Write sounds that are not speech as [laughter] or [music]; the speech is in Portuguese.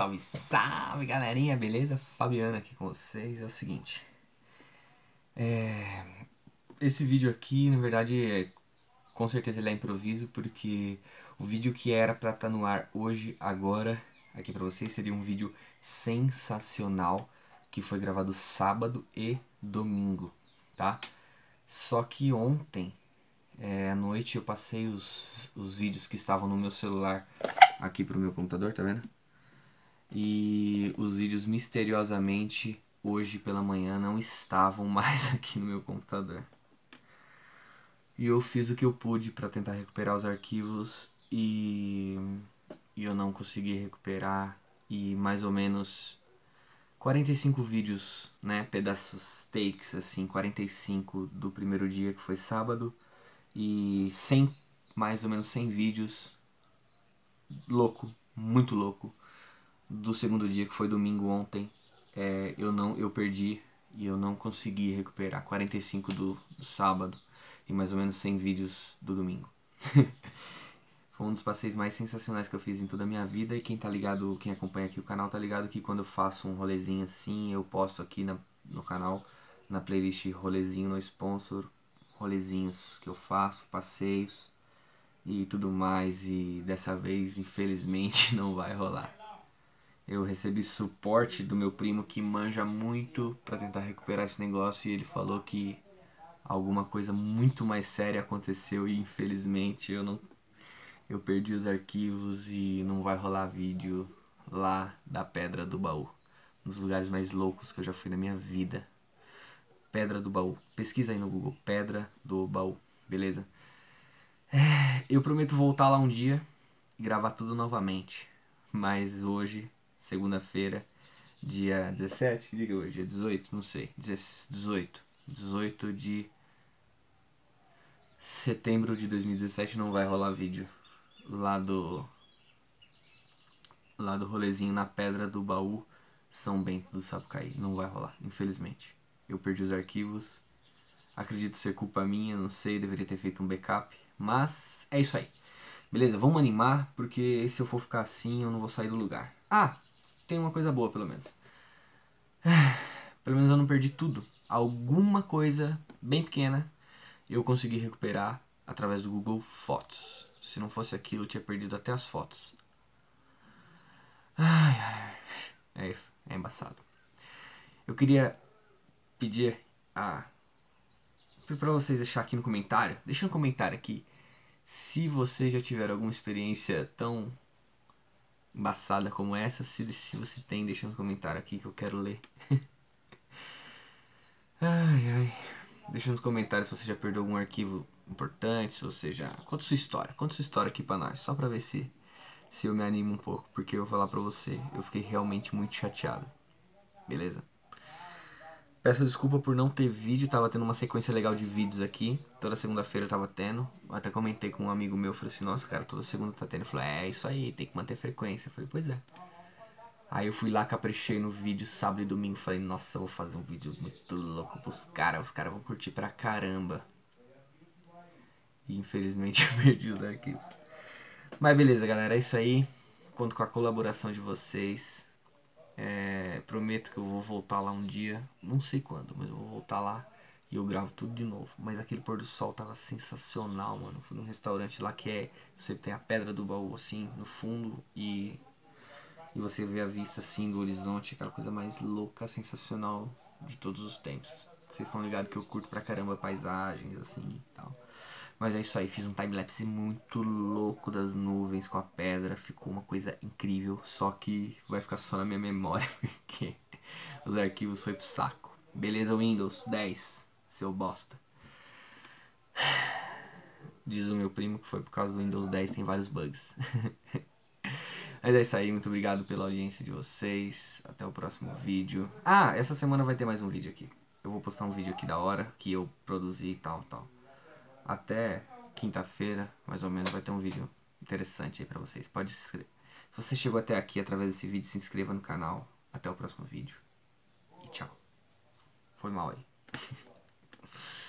Salve, salve galerinha, beleza? Fabiana aqui com vocês. É o seguinte: é... esse vídeo aqui, na verdade, é... com certeza ele é improviso, porque o vídeo que era pra estar tá no ar hoje, agora, aqui pra vocês, seria um vídeo sensacional que foi gravado sábado e domingo, tá? Só que ontem é, à noite eu passei os, os vídeos que estavam no meu celular aqui pro meu computador, tá vendo? E os vídeos misteriosamente hoje pela manhã não estavam [laughs] mais aqui no meu computador. E eu fiz o que eu pude para tentar recuperar os arquivos e... e eu não consegui recuperar e mais ou menos 45 vídeos, né, pedaços takes assim, 45 do primeiro dia que foi sábado e 100 mais ou menos 100 vídeos louco, muito louco do segundo dia, que foi domingo ontem, é, eu não eu perdi e eu não consegui recuperar 45 do, do sábado e mais ou menos 100 vídeos do domingo. [laughs] foi um dos passeios mais sensacionais que eu fiz em toda a minha vida e quem tá ligado, quem acompanha aqui o canal tá ligado que quando eu faço um rolezinho assim, eu posto aqui na, no canal, na playlist rolezinho no sponsor, rolezinhos que eu faço, passeios e tudo mais e dessa vez infelizmente [laughs] não vai rolar. Eu recebi suporte do meu primo que manja muito para tentar recuperar esse negócio e ele falou que alguma coisa muito mais séria aconteceu e infelizmente eu não eu perdi os arquivos e não vai rolar vídeo lá da Pedra do Baú. Um dos lugares mais loucos que eu já fui na minha vida. Pedra do Baú. Pesquisa aí no Google. Pedra do Baú. Beleza? É, eu prometo voltar lá um dia e gravar tudo novamente. Mas hoje segunda-feira, dia 17, que diga hoje, dia 18, não sei, 18, 18 de setembro de 2017 não vai rolar vídeo lá do lá do rolezinho na Pedra do Baú, São Bento do Sapucaí, não vai rolar, infelizmente. Eu perdi os arquivos. Acredito ser culpa minha, não sei, deveria ter feito um backup, mas é isso aí. Beleza, vamos animar, porque se eu for ficar assim, eu não vou sair do lugar. Ah, tem uma coisa boa, pelo menos. [sighs] Pelo menos eu não perdi tudo. Alguma coisa bem pequena eu consegui recuperar através do Google Fotos. Se não fosse aquilo, eu tinha perdido até as fotos. Ai, ai, é, é embaçado. Eu queria pedir a para vocês deixar aqui no comentário, deixa um comentário aqui se você já tiver alguma experiência tão embaçada como essa. Se, se você tem, deixa um comentário aqui que eu quero ler. [laughs] ai, ai. Deixa nos comentários se você já perdeu algum arquivo importante, se você já... Conta sua história, conta sua história aqui pra nós, só pra ver se, se eu me animo um pouco. Porque eu vou falar pra você, eu fiquei realmente muito chateado. Beleza? Peço desculpa por não ter vídeo, tava tendo uma sequência legal de vídeos aqui. Toda segunda-feira tava tendo. até comentei com um amigo meu, falei assim, nossa, cara, toda segunda tá tendo. Ele falou, é isso aí, tem que manter frequência. Eu falei, pois é. Aí eu fui lá, caprichei no vídeo sábado e domingo. Falei, nossa, eu vou fazer um vídeo muito louco pros caras. Os caras vão curtir pra caramba. E infelizmente [laughs] eu perdi os arquivos. Mas beleza, galera, é isso aí. Conto com a colaboração de vocês. É, prometo que eu vou voltar lá um dia, não sei quando, mas eu vou voltar lá e eu gravo tudo de novo. Mas aquele pôr do sol tava sensacional, mano. fui num restaurante lá que é. Você tem a pedra do baú assim no fundo e. E você vê a vista assim do horizonte, aquela coisa mais louca, sensacional de todos os tempos. Vocês estão ligados que eu curto pra caramba paisagens assim e tal. Mas é isso aí, fiz um timelapse muito louco das nuvens com a pedra, ficou uma coisa incrível, só que vai ficar só na minha memória, [laughs] porque os arquivos foi pro saco. Beleza, Windows 10, seu bosta. Diz o meu primo que foi por causa do Windows 10, tem vários bugs. [laughs] Mas é isso aí, muito obrigado pela audiência de vocês. Até o próximo vídeo. Ah, essa semana vai ter mais um vídeo aqui. Eu vou postar um vídeo aqui da hora que eu produzi e tal, tal até quinta-feira, mais ou menos, vai ter um vídeo interessante aí pra vocês. Pode se inscrever. Se você chegou até aqui através desse vídeo, se inscreva no canal. Até o próximo vídeo. E tchau. Foi mal aí. [laughs]